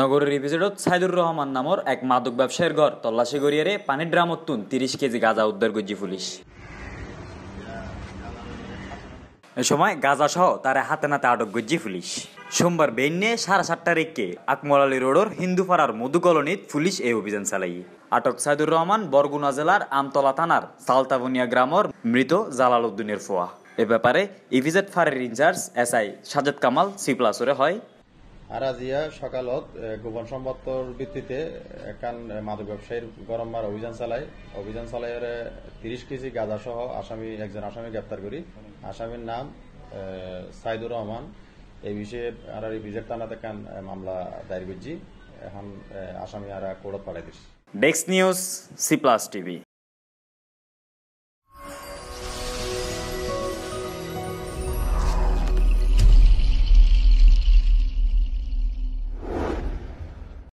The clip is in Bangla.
নগরের এপিসোডত সাইদুর রহমান নামর এক মাদক ব্যবসায়ীর ঘর তল্লাশি গড়িয়ারে পানির ড্রামত তুন তিরিশ কেজি গাঁজা উদ্ধার করছে পুলিশ এ সময় গাঁজা সহ তার হাতে নাতে আটক গজ্জি পুলিশ সোমবার বেন্যে সাড়ে সাতটা আকমল আলী রোডর হিন্দুপাড়ার মধুকলনীত পুলিশ এই অভিযান চালাই আটক সাইদুর রহমান বরগুনা জেলার আমতলা থানার সালতাবনিয়া গ্রামর মৃত জালাল উদ্দিনের ফোয়া এ ব্যাপারে ইভিজেট ফারের incharge SI Sajed Kamal C প্লাসরে হয় আরাজিয়া সকালত গোপন সম্পত্তর ভিত্তিতে কান মাদক ব্যবসায়ীর গরমবার অভিযান চালায় অভিযান চালায় তিরিশ কেজি গাঁজা সহ আসামি একজন আসামি গ্রেপ্তার করি আসামির নাম সাইদুর রহমান এই বিষয়ে আর বিজেপি থানাতে কান মামলা দায়ের করছি এখন আসামি আর কোর্টত পাঠাই দিস ডেক্স নিউজ সি প্লাস টিভি